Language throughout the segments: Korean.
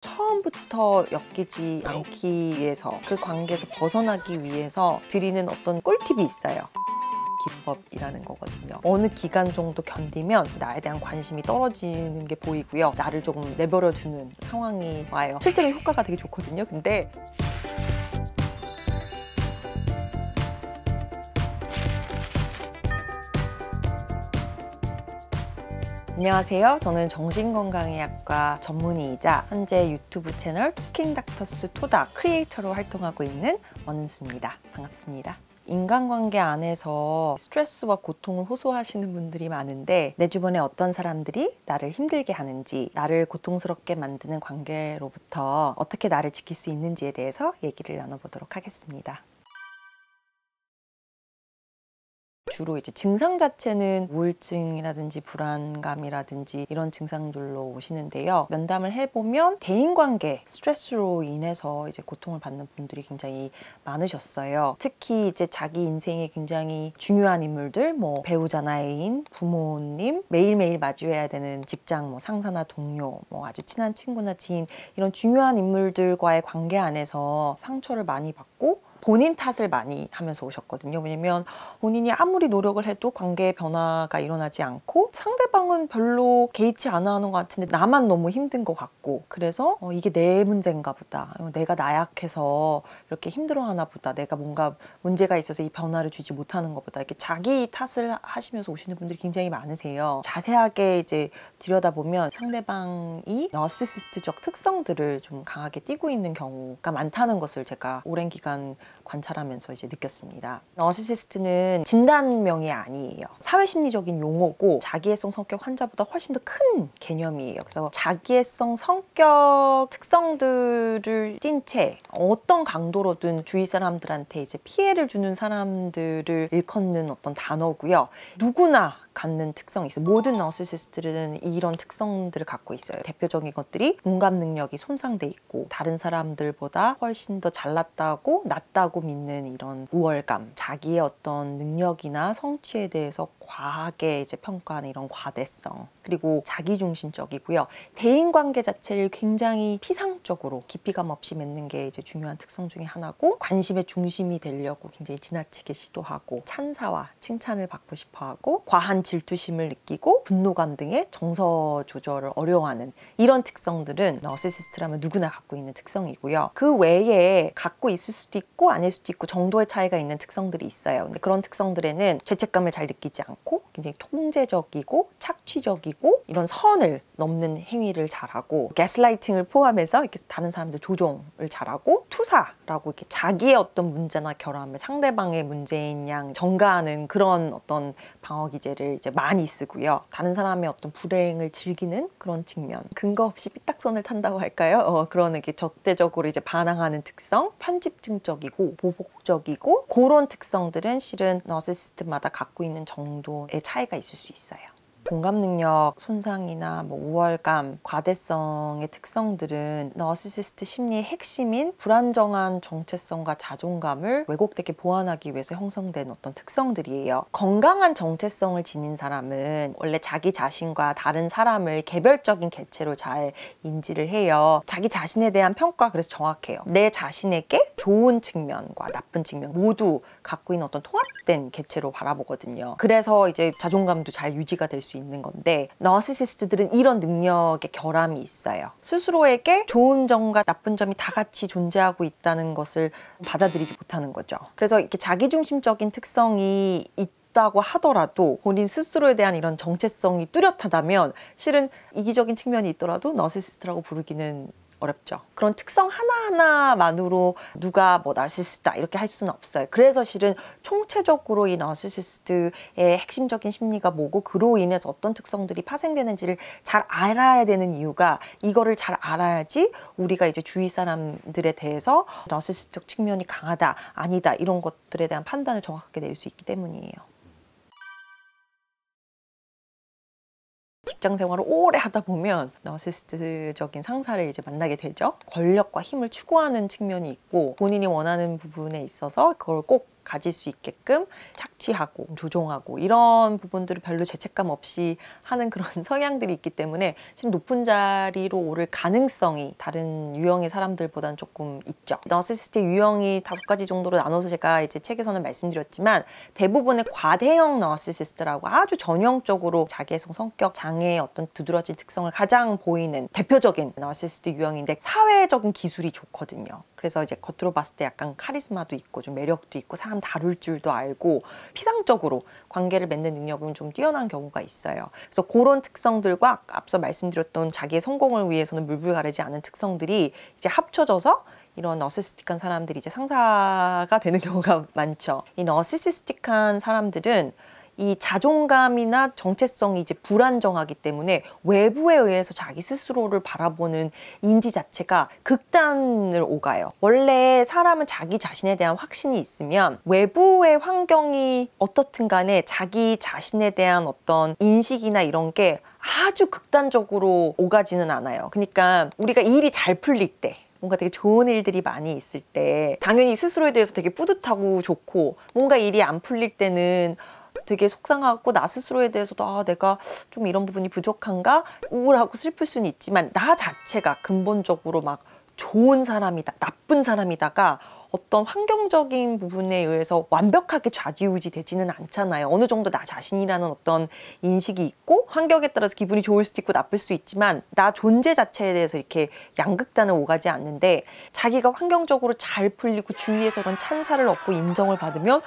처음부터 엮이지 않기 위해서 그 관계에서 벗어나기 위해서 드리는 어떤 꿀팁이 있어요. 기법이라는 거거든요. 어느 기간 정도 견디면 나에 대한 관심이 떨어지는 게 보이고요. 나를 조금 내버려 두는 상황이 와요. 실제로 효과가 되게 좋거든요. 근데 안녕하세요. 저는 정신건강의학과 전문의이자 현재 유튜브 채널 토킹닥터스 토닥 크리에이터로 활동하고 있는 원은수입니다. 반갑습니다. 인간관계 안에서 스트레스와 고통을 호소하시는 분들이 많은데 내 주변에 어떤 사람들이 나를 힘들게 하는지 나를 고통스럽게 만드는 관계로부터 어떻게 나를 지킬 수 있는지에 대해서 얘기를 나눠보도록 하겠습니다. 주로 이제 증상 자체는 우울증이라든지 불안감이라든지 이런 증상들로 오시는데요. 면담을 해보면 대인관계, 스트레스로 인해서 이제 고통을 받는 분들이 굉장히 많으셨어요. 특히 이제 자기 인생에 굉장히 중요한 인물들, 뭐 배우자나 애인, 부모님, 매일매일 마주해야 되는 직장, 뭐 상사나 동료, 뭐 아주 친한 친구나 지인 이런 중요한 인물들과의 관계 안에서 상처를 많이 받고 본인 탓을 많이 하면서 오셨거든요. 왜냐면 본인이 아무리 노력을 해도 관계 변화가 일어나지 않고 상대방은 별로 개의치 않아 하는 것 같은데 나만 너무 힘든 것 같고 그래서 어, 이게 내 문제인가 보다. 어, 내가 나약해서 이렇게 힘들어 하나 보다. 내가 뭔가 문제가 있어서 이 변화를 주지 못하는 것보다 이렇게 자기 탓을 하시면서 오시는 분들이 굉장히 많으세요. 자세하게 이제 들여다보면 상대방이 너스시스트적 특성들을 좀 강하게 띄고 있는 경우가 많다는 것을 제가 오랜 기간 관찰하면서 이제 느꼈습니다. 어시시스트는 진단명이 아니에요. 사회심리적인 용어고 자기애성 성격 환자보다 훨씬 더 큰 개념이에요. 그래서 자기애성 성격 특성들을 띤 채 어떤 강도로든 주위 사람들한테 이제 피해를 주는 사람들을 일컫는 어떤 단어고요. 누구나 갖는 특성이 있어요. 모든 나시시스트들은 이런 특성들을 갖고 있어요. 대표적인 것들이 공감 능력이 손상돼 있고 다른 사람들보다 훨씬 더 잘났다고 낫다고 믿는 이런 우월감, 자기의 어떤 능력이나 성취에 대해서 과하게 이제 평가하는 이런 과대성, 그리고 자기중심적이고요. 대인관계 자체를 굉장히 피상적으로 깊이감 없이 맺는 게 이제 중요한 특성 중에 하나고 관심의 중심이 되려고 굉장히 지나치게 시도하고 찬사와 칭찬을 받고 싶어하고 과한 질투심을 느끼고 분노감 등의 정서 조절을 어려워하는 이런 특성들은 나시시스트라면 누구나 갖고 있는 특성이고요. 그 외에 갖고 있을 수도 있고 아닐 수도 있고 정도의 차이가 있는 특성들이 있어요. 근데 그런 특성들에는 죄책감을 잘 느끼지 않고 굉장히 통제적이고 착취적이고 이런 선을 넘는 행위를 잘하고 가스라이팅을 포함해서 이렇게 다른 사람들 조종을 잘하고 투사라고 이렇게 자기의 어떤 문제나 결함을 상대방의 문제인 양 전가하는 그런 어떤 방어 기제를 말을 이제 많이 쓰고요. 다른 사람의 어떤 불행을 즐기는 그런 측면, 근거 없이 삐딱선을 탄다고 할까요? 어, 그런 이게 적대적으로 이제 반항하는 특성, 편집증적이고 보복적이고 그런 특성들은 실은 너스시스트마다 갖고 있는 정도의 차이가 있을 수 있어요. 공감 능력 손상이나 뭐 우월감, 과대성의 특성들은 너시시스트 심리의 핵심인 불안정한 정체성과 자존감을 왜곡되게 보완하기 위해서 형성된 어떤 특성들이에요. 건강한 정체성을 지닌 사람은 원래 자기 자신과 다른 사람을 개별적인 개체로 잘 인지를 해요. 자기 자신에 대한 평가 그래서 정확해요. 내 자신에게 좋은 측면과 나쁜 측면 모두 갖고 있는 어떤 통합된 개체로 바라보거든요. 그래서 이제 자존감도 잘 유지가 될수 수 있는 건데 너시시스트들은 이런 능력의 결함이 있어요. 스스로에게 좋은 점과 나쁜 점이 다 같이 존재하고 있다는 것을 받아들이지 못하는 거죠. 그래서 이렇게 자기중심적인 특성이 다고 하더라도 본인 스스로에 대한 이런 정체성이 뚜렷하다면 실은 이기적인 측면이 있더라도 너시스트라고 부르기는 어렵죠. 그런 특성 하나하나만으로 누가 뭐나시스다 이렇게 할 수는 없어요. 그래서 실은 총체적으로 이 나시시스트의 핵심적인 심리가 뭐고 그로 인해서 어떤 특성들이 파생되는지를 잘 알아야 되는 이유가 이거를 잘 알아야지 우리가 이제 주위 사람들에 대해서 나시시스트 측면이 강하다 아니다 이런 것들에 대한 판단을 정확하게 낼 수 있기 때문이에요. 직장 생활을 오래 하다 보면 나시스트적인 상사를 이제 만나게 되죠. 권력과 힘을 추구하는 측면이 있고 본인이 원하는 부분에 있어서 그걸 꼭 가질 수 있게끔 착취하고 조종하고 이런 부분들을 별로 죄책감 없이 하는 그런 성향들이 있기 때문에 지금 높은 자리로 오를 가능성이 다른 유형의 사람들보다는 조금 있죠. 너시스트 유형이 다섯 가지 정도로 나눠서 제가 이제 책에서는 말씀드렸지만 대부분의 과대형 너시스트라고 아주 전형적으로 자기애성 성격 장애의 어떤 두드러진 특성을 가장 보이는 대표적인 너시스트 유형인데 사회적인 기술이 좋거든요. 그래서 이제 겉으로 봤을 때 약간 카리스마도 있고 좀 매력도 있고 사람 다룰 줄도 알고 피상적으로 관계를 맺는 능력은 좀 뛰어난 경우가 있어요. 그래서 그런 특성들과 앞서 말씀드렸던 자기의 성공을 위해서는 물불 가르지 않은 특성들이 이제 합쳐져서 이런 너시스틱한 사람들이 이제 상사가 되는 경우가 많죠. 이너시스틱한 사람들은 이 자존감이나 정체성이 이제 불안정하기 때문에 외부에 의해서 자기 스스로를 바라보는 인지 자체가 극단을 오가요. 원래 사람은 자기 자신에 대한 확신이 있으면 외부의 환경이 어떻든 간에 자기 자신에 대한 어떤 인식이나 이런 게 아주 극단적으로 오가지는 않아요. 그러니까 우리가 일이 잘 풀릴 때 뭔가 되게 좋은 일들이 많이 있을 때 당연히 스스로에 대해서 되게 뿌듯하고 좋고 뭔가 일이 안 풀릴 때는 되게 속상하고 나 스스로에 대해서도 아 내가 좀 이런 부분이 부족한가 우울하고 슬플 수는 있지만 나 자체가 근본적으로 막 좋은 사람이다 나쁜 사람이다가 어떤 환경적인 부분에 의해서 완벽하게 좌지우지 되지는 않잖아요. 어느 정도 나 자신이라는 어떤 인식이 있고 환경에 따라서 기분이 좋을 수도 있고 나쁠 수 있지만 나 존재 자체에 대해서 이렇게 양극단을 오가지 않는데 자기가 환경적으로 잘 풀리고 주위에서 그런 찬사를 얻고 인정을 받으면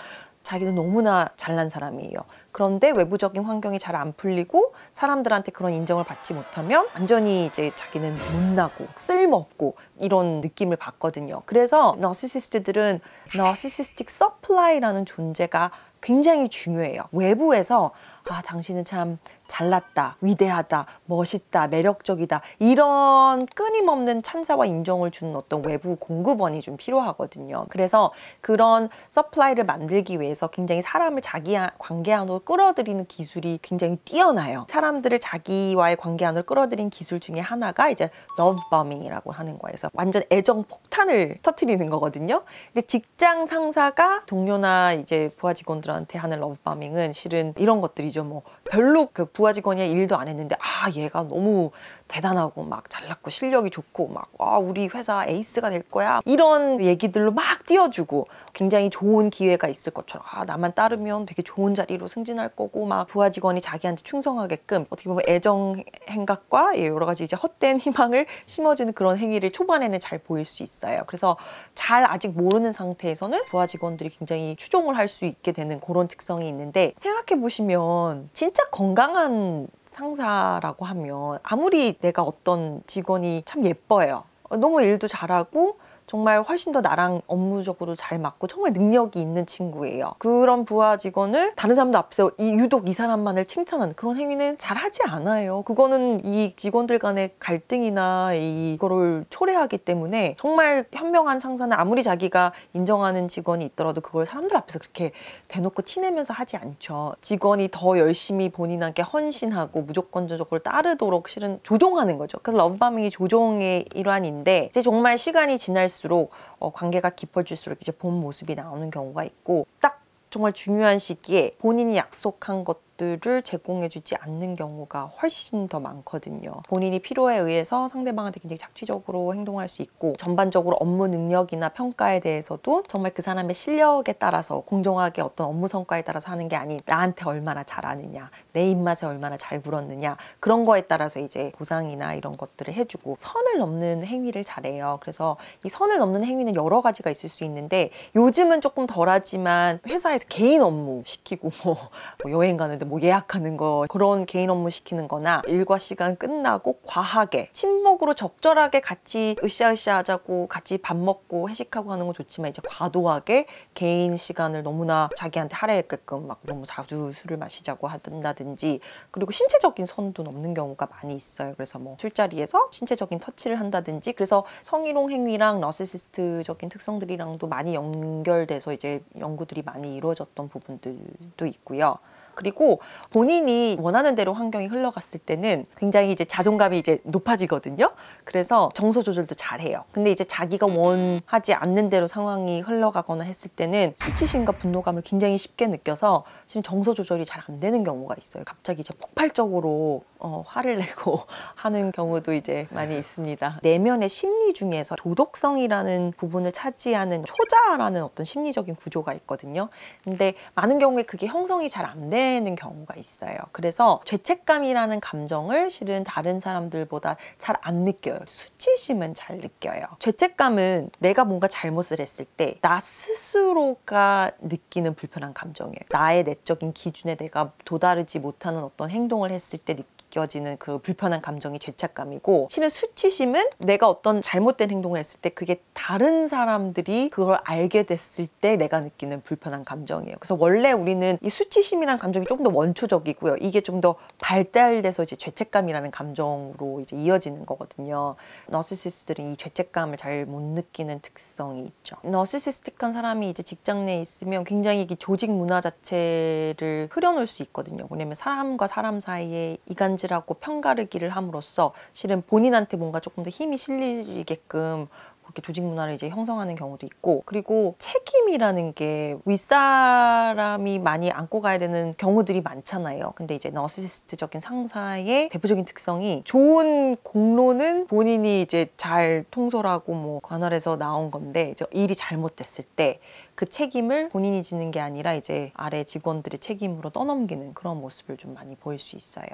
자기는 너무나 잘난 사람이에요. 그런데 외부적인 환경이 잘 안 풀리고 사람들한테 그런 인정을 받지 못하면 완전히 이제 자기는 못나고 쓸모없고 이런 느낌을 받거든요. 그래서 너시시스트들은 너시시스틱 서플라이라는 존재가 굉장히 중요해요. 외부에서 아 당신은 참 잘났다, 위대하다, 멋있다, 매력적이다 이런 끊임없는 찬사와 인정을 주는 어떤 외부 공급원이 좀 필요하거든요. 그래서 그런 서플라이를 만들기 위해서 굉장히 사람을 자기 아, 관계 안으로 끌어들이는 기술이 굉장히 뛰어나요. 사람들을 자기와의 관계 안으로 끌어들인 기술 중에 하나가 이제 러브 버밍이라고 하는 거에서 완전 애정 폭탄을 터트리는 거거든요. 근데 직장 상사가 동료나 이제 부하 직원들한테 하는 러브 버밍은 실은 이런 것들이죠. 뭐 별로 그 부하 직원이 야 일도 안 했는데 아 얘가 너무 대단하고 막 잘났고 실력이 좋고 막와 우리 회사 에이스가 될 거야 이런 얘기들로 막 띄워주고 굉장히 좋은 기회가 있을 것처럼 아 나만 따르면 되게 좋은 자리로 승진할 거고 막 부하 직원이 자기한테 충성하게끔 어떻게 보면 애정 행각과 예, 여러 가지 이제 헛된 희망을 심어주는 그런 행위를 초반에는 잘 보일 수 있어요. 그래서 잘 아직 모르는 상태에서는 부하 직원들이 굉장히 추종을 할 수 있게 되는 그런 특성이 있는데 생각해 보시면 진짜 진짜 건강한 상사라고 하면 아무리 내가 어떤 직원이 참 예뻐요. 너무 일도 잘하고 정말 훨씬 더 나랑 업무적으로 잘 맞고 정말 능력이 있는 친구예요. 그런 부하 직원을 다른 사람들 앞에서 이 유독 이 사람만을 칭찬하는 그런 행위는 잘 하지 않아요. 그거는 이 직원들 간의 갈등이나 이거를 초래하기 때문에 정말 현명한 상사는 아무리 자기가 인정하는 직원이 있더라도 그걸 사람들 앞에서 그렇게 대놓고 티내면서 하지 않죠. 직원이 더 열심히 본인한테 헌신하고 무조건적으로 따르도록 실은 조종하는 거죠. 그래서 러브바밍이 조종의 일환인데 이제 정말 시간이 지날수록 깊수록 어, 관계가 깊어질수록 이제 본 모습이 나오는 경우가 있고 딱 정말 중요한 시기에 본인이 약속한 것 것들을 제공해주지 않는 경우가 훨씬 더 많거든요. 본인이 필요에 의해서 상대방한테 굉장히 착취적으로 행동할 수 있고 전반적으로 업무 능력이나 평가에 대해서도 정말 그 사람의 실력에 따라서 공정하게 어떤 업무 성과에 따라서 하는 게 아닌 나한테 얼마나 잘하느냐 내 입맛에 얼마나 잘 굴었느냐 그런 거에 따라서 이제 보상이나 이런 것들을 해주고 선을 넘는 행위를 잘해요. 그래서 이 선을 넘는 행위는 여러 가지가 있을 수 있는데 요즘은 조금 덜하지만 회사에서 개인 업무 시키고 뭐, 뭐 여행 가는 사들뭐 예약하는 거 그런 개인 업무 시키는 거나 일과 시간 끝나고 과하게 친목으로 적절하게 같이 으쌰으쌰 하자고 같이 밥 먹고 회식하고 하는 건 좋지만 이제 과도하게 개인 시간을 너무나 자기한테 할애했게끔 막 너무 자주 술을 마시자고 한다든지 그리고 신체적인 선도 넘는 경우가 많이 있어요. 그래서 뭐 술자리에서 신체적인 터치를 한다든지 그래서 성희롱 행위랑 나시시스트적인 특성들이랑도 많이 연결돼서 이제 연구들이 많이 이루어졌던 부분들도 있고요. 그리고 본인이 원하는 대로 환경이 흘러갔을 때는 굉장히 이제 자존감이 이제 높아지거든요. 그래서 정서 조절도 잘해요. 근데 이제 자기가 원하지 않는 대로 상황이 흘러가거나 했을 때는 수치심과 분노감을 굉장히 쉽게 느껴서 지금 정서 조절이 잘 안 되는 경우가 있어요. 갑자기 이제 폭발적으로 어, 화를 내고 하는 경우도 이제 많이 있습니다. 내면의 심리 중에서 도덕성이라는 부분을 차지하는 초자라는 어떤 심리적인 구조가 있거든요. 근데 많은 경우에 그게 형성이 잘 안 돼. 오는 경우가 있어요. 그래서 죄책감이라는 감정을 실은 다른 사람들보다 잘 안 느껴요. 수치심은 잘 느껴요. 죄책감은 내가 뭔가 잘못을 했을 때 나 스스로가 느끼는 불편한 감정이에요. 나의 내적인 기준에 내가 도달하지 못하는 어떤 행동을 했을 때 느끼는 느껴지는 그 불편한 감정이 죄책감이고 신의 수치심은 내가 어떤 잘못된 행동을 했을 때 그게 다른 사람들이 그걸 알게 됐을 때 내가 느끼는 불편한 감정이에요. 그래서 원래 우리는 이 수치심이란 감정이 조금 더 원초적이고요. 이게 좀 더 발달돼서 이제 죄책감이라는 감정으로 이제 이어지는 거거든요. 너스시스들은 이 죄책감을 잘 못 느끼는 특성이 있죠. 너스시스틱한 사람이 이제 직장 내에 있으면 굉장히 이 조직 문화 자체를 흐려놓을 수 있거든요. 왜냐면 사람과 사람 사이에 이간질 감지라고 편가르기를 함으로써 실은 본인한테 뭔가 조금 더 힘이 실리게끔 그렇게 조직 문화를 이제 형성하는 경우도 있고 그리고 책임이라는 게 윗사람이 많이 안고 가야 되는 경우들이 많잖아요 근데 이제 너시시스트적인 상사의 대표적인 특성이 좋은 공로는 본인이 이제 잘 통솔하고 뭐 관할해서 나온 건데 이 일이 잘못됐을 때 그 책임을 본인이 지는 게 아니라 이제 아래 직원들의 책임으로 떠넘기는 그런 모습을 좀 많이 보일 수 있어요.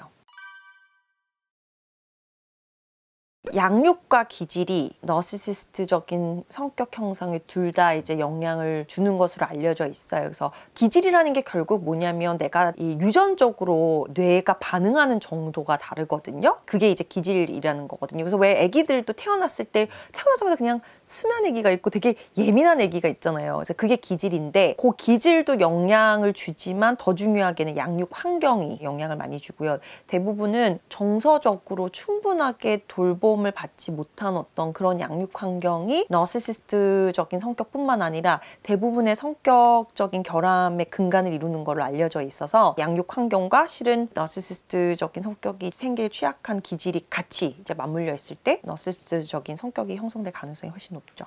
양육과 기질이 너시시스트적인 성격 형상에 둘 다 이제 영향을 주는 것으로 알려져 있어요. 그래서 기질이라는 게 결국 뭐냐면 내가 이 유전적으로 뇌가 반응하는 정도가 다르거든요. 그게 이제 기질이라는 거거든요. 그래서 왜 아기들도 태어났을 때태어나서마자 그냥 순한 애기가 있고 되게 예민한 애기가 있잖아요. 그래서 그게 기질인데 그 기질도 영향을 주지만 더 중요하게는 양육 환경이 영향을 많이 주고요. 대부분은 정서적으로 충분하게 돌보 돌봄을 받지 못한 어떤 그런 양육 환경이 너시시스트적인 성격뿐만 아니라 대부분의 성격적인 결함의 근간을 이루는 걸로 알려져 있어서 양육 환경과 실은 너시시스트적인 성격이 생길 취약한 기질이 같이 이제 맞물려 있을 때 너시시스트적인 성격이 형성될 가능성이 훨씬 높죠.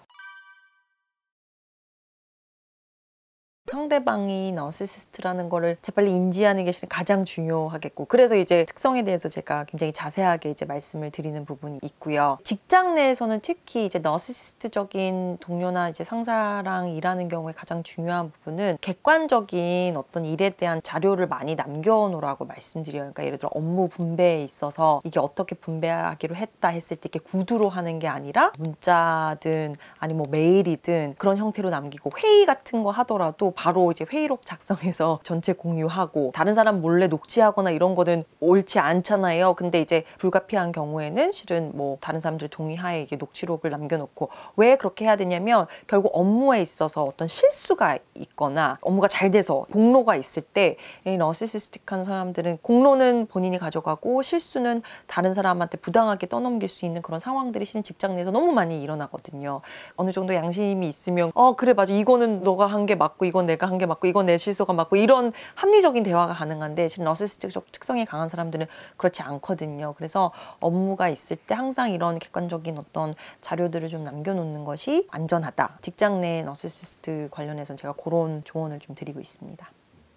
상대방이 너시시스트라는 거를 재빨리 인지하는 게 가장 중요하겠고 그래서 이제 특성에 대해서 제가 굉장히 자세하게 이제 말씀을 드리는 부분이 있고요. 직장 내에서는 특히 이제 너시시스트적인 동료나 이제 상사랑 일하는 경우에 가장 중요한 부분은 객관적인 어떤 일에 대한 자료를 많이 남겨놓으라고 말씀드려요. 그러니까 예를 들어 업무 분배에 있어서 이게 어떻게 분배하기로 했다 했을 때 이렇게 구두로 하는 게 아니라 문자든 아니면 뭐 메일이든 그런 형태로 남기고 회의 같은 거 하더라도 바로 이제 회의록 작성해서 전체 공유하고 다른 사람 몰래 녹취하거나 이런 거는 옳지 않잖아요. 근데 이제 불가피한 경우에는 실은 뭐 다른 사람들 동의하에 이게 녹취록을 남겨놓고 왜 그렇게 해야 되냐면 결국 업무에 있어서 어떤 실수가 있거나 업무가 잘 돼서 공로가 있을 때이 너시시스틱한 사람들은 공로는 본인이 가져가고 실수는 다른 사람한테 부당하게 떠넘길 수 있는 그런 상황들이 신 직장 내에서 너무 많이 일어나거든요. 어느 정도 양심이 있으면 어 그래 맞아 이거는 너가 한 게 맞고 이건 내 내가 한 게 맞고 이건 내 실수가 맞고 이런 합리적인 대화가 가능한데 지금 너시스틱적 특성이 강한 사람들은 그렇지 않거든요. 그래서 업무가 있을 때 항상 이런 객관적인 어떤 자료들을 좀 남겨놓는 것이 안전하다. 직장 내너시스트 관련해서 는 제가 그런 조언을 좀 드리고 있습니다.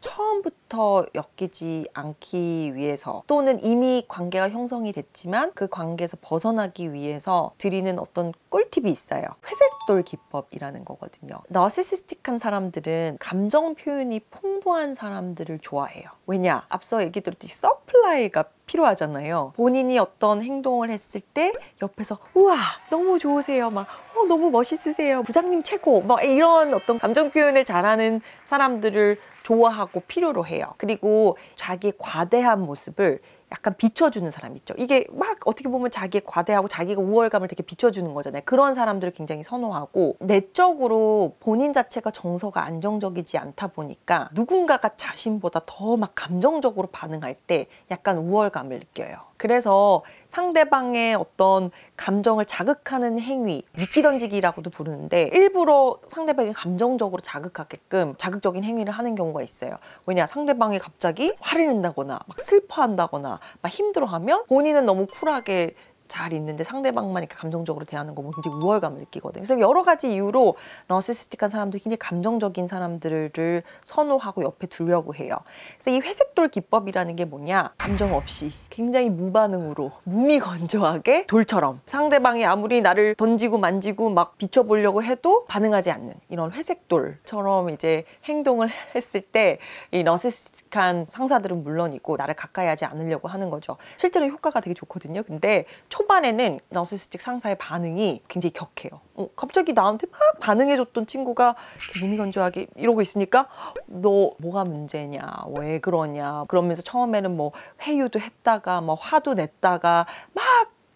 처음부터 엮이지 않기 위해서 또는 이미 관계가 형성이 됐지만 그 관계에서 벗어나기 위해서 드리는 어떤 꿀팁이 있어요. 회색돌 기법이라는 거거든요. 나시시스틱한 사람들은 감정 표현이 풍부한 사람들을 좋아해요. 왜냐? 앞서 얘기 들었듯이 서플라이가 필요하잖아요. 본인이 어떤 행동을 했을 때 옆에서 우와 너무 좋으세요 막 어, 너무 멋있으세요 부장님 최고 막 이런 어떤 감정 표현을 잘하는 사람들을 좋아하고 필요로 해요. 그리고 자기 과대한 모습을 약간 비춰주는 사람 있죠. 이게 막 어떻게 보면 자기의 과대하고 자기가 우월감을 되게 비춰주는 거잖아요. 그런 사람들을 굉장히 선호하고 내적으로 본인 자체가 정서가 안정적이지 않다 보니까 누군가가 자신보다 더 막 감정적으로 반응할 때 약간 우월감을 느껴요. 그래서 상대방의 어떤 감정을 자극하는 행위, 미끼 던지기라고도 부르는데 일부러 상대방이 감정적으로 자극하게끔 자극적인 행위를 하는 경우가 있어요. 왜냐, 상대방이 갑자기 화를 낸다거나 막 슬퍼한다거나 막 힘들어하면 본인은 너무 쿨하게 잘 있는데 상대방만 이렇게 감정적으로 대하는 거 보면 굉장히 우월감을 느끼거든요. 그래서 여러 가지 이유로 너시스틱한 사람들, 굉장히 감정적인 사람들을 선호하고 옆에 두려고 해요. 그래서 이 회색돌 기법이라는 게 뭐냐? 감정 없이 굉장히 무반응으로 무미건조하게 돌처럼 상대방이 아무리 나를 던지고 만지고 막 비춰보려고 해도 반응하지 않는 이런 회색 돌처럼 이제 행동을 했을 때 이 너시스틱한 상사들은 물론이고 나를 가까이 하지 않으려고 하는 거죠. 실제로 효과가 되게 좋거든요. 근데 초반에는 너시스틱 상사의 반응이 굉장히 격해요. 어, 갑자기 나한테 막 반응해줬던 친구가 무미건조하게 이러고 있으니까 너 뭐가 문제냐 왜 그러냐 그러면서 처음에는 뭐 회유도 했다 싸다가뭐 화도 냈다가 막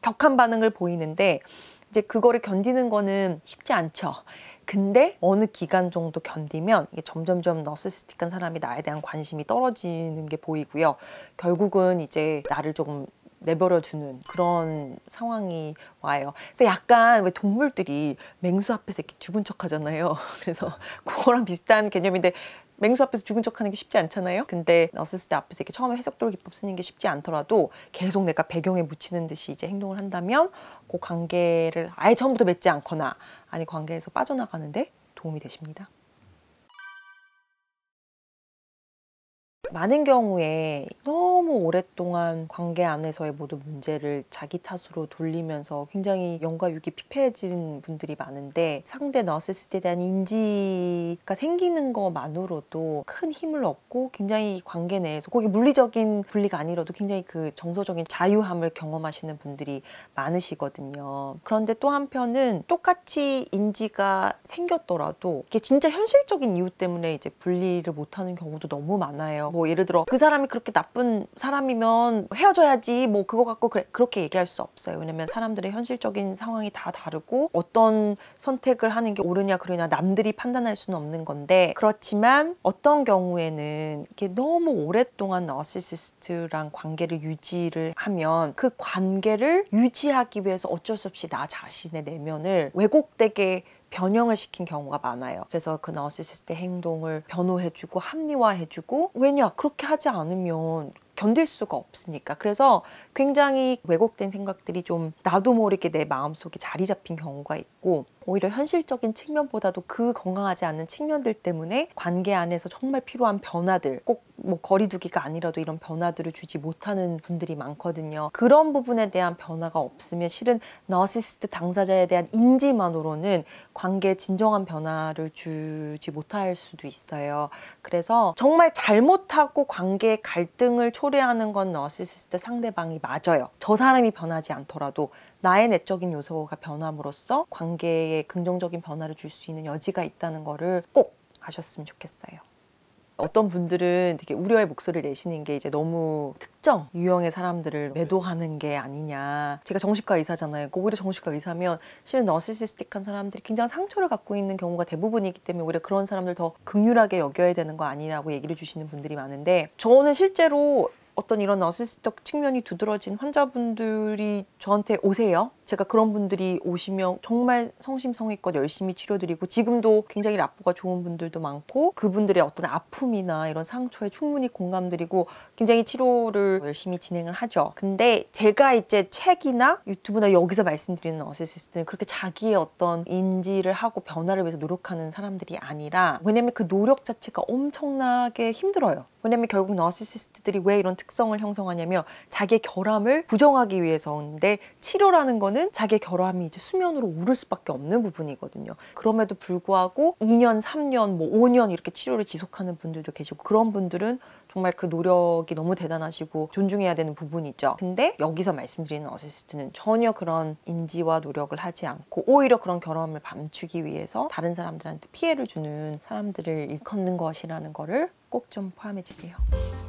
격한 반응을 보이는데 이제 그거를 견디는 거는 쉽지 않죠. 근데 어느 기간 정도 견디면 이게 점점점 너스시틱한 사람이 나에 대한 관심이 떨어지는 게 보이고요. 결국은 이제 나를 조금 내버려두는 그런 상황이 와요. 그래서 약간 왜 동물들이 맹수 앞에서 이렇게 죽은 척 하잖아요. 그래서 그거랑 비슷한 개념인데 맹수 앞에서 죽은 척 하는 게 쉽지 않잖아요. 근데 어스스 때 앞에서 이렇게 처음에 해석돌 도 기법 쓰는 게 쉽지 않더라도 계속 내가 배경에 묻히는 듯이 이제 행동을 한다면 그 관계를 아예 처음부터 맺지 않거나 아니 관계에서 빠져나가는데 도움이 되십니다. 많은 경우에 너무 오랫동안 관계 안에서의 모든 문제를 자기 탓으로 돌리면서 굉장히 영과육이 피폐해진 분들이 많은데 상대 나스시스트에 대한 인지가 생기는 것만으로도 큰 힘을 얻고 굉장히 관계 내에서 거기 물리적인 분리가 아니라도 굉장히 그 정서적인 자유함을 경험하시는 분들이 많으시거든요. 그런데 또 한편은 똑같이 인지가 생겼더라도 이게 진짜 현실적인 이유 때문에 이제 분리를 못하는 경우도 너무 많아요. 뭐 예를 들어 그 사람이 그렇게 나쁜 사람이면 헤어져야지 뭐 그거 갖고 그래 그렇게 얘기할 수 없어요. 왜냐면 사람들의 현실적인 상황이 다 다르고 어떤 선택을 하는 게 옳으냐 그러냐 남들이 판단할 수는 없는 건데 그렇지만 어떤 경우에는 이게 너무 오랫동안 나시시스트랑 관계를 유지를 하면 그 관계를 유지하기 위해서 어쩔 수 없이 나 자신의 내면을 왜곡되게 변형을 시킨 경우가 많아요. 그래서 그 나우시시스트의 행동을 변호해주고 합리화해주고 왜냐 그렇게 하지 않으면 견딜 수가 없으니까 그래서 굉장히 왜곡된 생각들이 좀 나도 모르게 내 마음속에 자리 잡힌 경우가 있고 오히려 현실적인 측면보다도 그 건강하지 않은 측면들 때문에 관계 안에서 정말 필요한 변화들 꼭 뭐 거리두기가 아니라도 이런 변화들을 주지 못하는 분들이 많거든요. 그런 부분에 대한 변화가 없으면 실은 나시스트 당사자에 대한 인지만으로는 관계 진정한 변화를 주지 못할 수도 있어요. 그래서 정말 잘못하고 관계 갈등을 초래하는 건 나시스트 상대방이 맞아요. 저 사람이 변하지 않더라도 나의 내적인 요소가 변함으로써 관계에 긍정적인 변화를 줄 수 있는 여지가 있다는 거를 꼭 아셨으면 좋겠어요. 어떤 분들은 되게 우려의 목소리를 내시는 게 이제 너무 특정 유형의 사람들을 네. 매도하는 게 아니냐. 제가 정식과 의사잖아요. 오히려 정식과 의사면 실은 너시시스틱한 사람들이 굉장히 상처를 갖고 있는 경우가 대부분이기 때문에 오히려 그런 사람들 더 극률하게 여겨야 되는 거 아니라고 얘기를 주시는 분들이 많은데 저는 실제로 어떤 이런 어시스적 측면이 두드러진 환자분들이 저한테 오세요. 제가 그런 분들이 오시면 정말 성심성의껏 열심히 치료드리고 지금도 굉장히 라포가 좋은 분들도 많고 그분들의 어떤 아픔이나 이런 상처에 충분히 공감드리고 굉장히 치료를 열심히 진행을 하죠. 근데 제가 이제 책이나 유튜브나 여기서 말씀드리는 어시스트는 그렇게 자기의 어떤 인지를 하고 변화를 위해서 노력하는 사람들이 아니라 왜냐면 그 노력 자체가 엄청나게 힘들어요. 왜냐면 결국 너시시스트들이 왜 이런 특성을 형성하냐면 자기의 결함을 부정하기 위해서인데 치료라는 거는 경우에 자기 결함이 이제 수면으로 오를 수밖에 없는 부분이거든요. 그럼에도 불구하고 2년, 3년, 뭐 5년 이렇게 치료를 지속하는 분들도 계시고 그런 분들은 정말 그 노력이 너무 대단하시고 존중해야 되는 부분이죠. 근데 여기서 말씀드리는 어시스트는 전혀 그런 인지와 노력을 하지 않고 오히려 그런 결함을 감추기 위해서 다른 사람들한테 피해를 주는 사람들을 일컫는 것이라는 거를 꼭 좀 포함해 주세요.